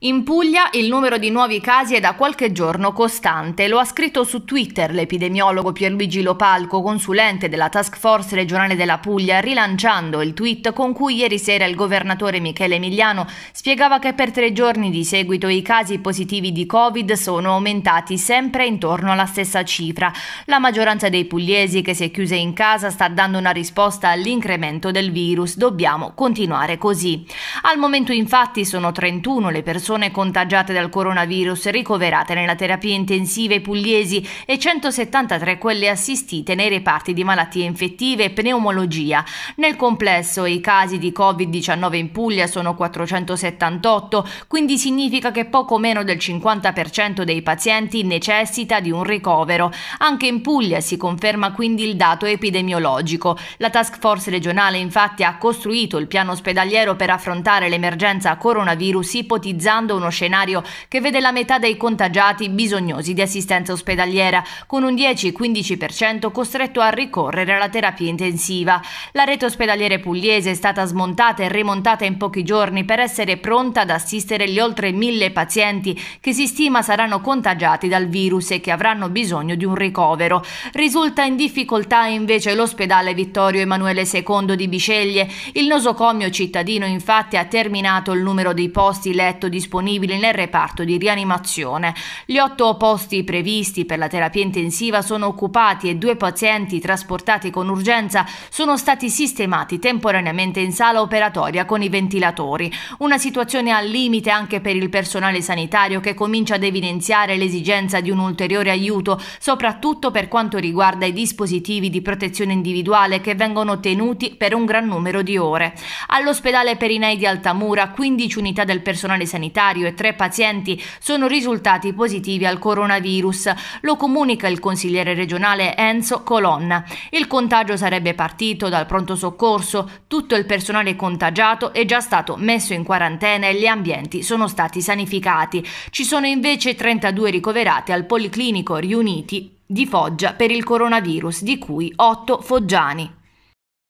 In Puglia il numero di nuovi casi è da qualche giorno costante, lo ha scritto su Twitter l'epidemiologo Pierluigi Lopalco, consulente della Task Force regionale della Puglia, rilanciando il tweet con cui ieri sera il governatore Michele Emiliano spiegava che per tre giorni di seguito i casi positivi di Covid sono aumentati sempre intorno alla stessa cifra. La maggioranza dei pugliesi che si è chiusa in casa sta dando una risposta all'incremento del virus, dobbiamo continuare così. Al momento infatti sono 31 le persone persone contagiate dal coronavirus ricoverate nella terapia intensiva pugliesi e 173 quelle assistite nei reparti di malattie infettive e pneumologia. Nel complesso i casi di Covid-19 in Puglia sono 478, quindi significa che poco meno del 50% dei pazienti necessita di un ricovero. Anche in Puglia si conferma quindi il dato epidemiologico. La task force regionale infatti ha costruito il piano ospedaliero per affrontare l'emergenza coronavirus ipotizzando progettando uno scenario che vede la metà dei contagiati bisognosi di assistenza ospedaliera, con un 10-15% costretto a ricorrere alla terapia intensiva. La rete ospedaliere pugliese è stata smontata e rimontata in pochi giorni per essere pronta ad assistere gli oltre mille pazienti che si stima saranno contagiati dal virus e che avranno bisogno di un ricovero. Risulta in difficoltà invece l'ospedale Vittorio Emanuele II di Biceglie. Il nosocomio cittadino infatti ha terminato il numero dei posti letto di disponibili nel reparto di rianimazione. Gli otto posti previsti per la terapia intensiva sono occupati e due pazienti trasportati con urgenza sono stati sistemati temporaneamente in sala operatoria con i ventilatori. Una situazione al limite anche per il personale sanitario che comincia ad evidenziare l'esigenza di un ulteriore aiuto, soprattutto per quanto riguarda i dispositivi di protezione individuale che vengono tenuti per un gran numero di ore. All'ospedale Perinei di Altamura 15 unità del personale sanitario sanitario e tre pazienti sono risultati positivi al coronavirus. Lo comunica il consigliere regionale Enzo Colonna. Il contagio sarebbe partito dal pronto soccorso, tutto il personale contagiato è già stato messo in quarantena e gli ambienti sono stati sanificati. Ci sono invece 32 ricoverate al Policlinico riuniti di Foggia per il coronavirus, di cui 8 foggiani.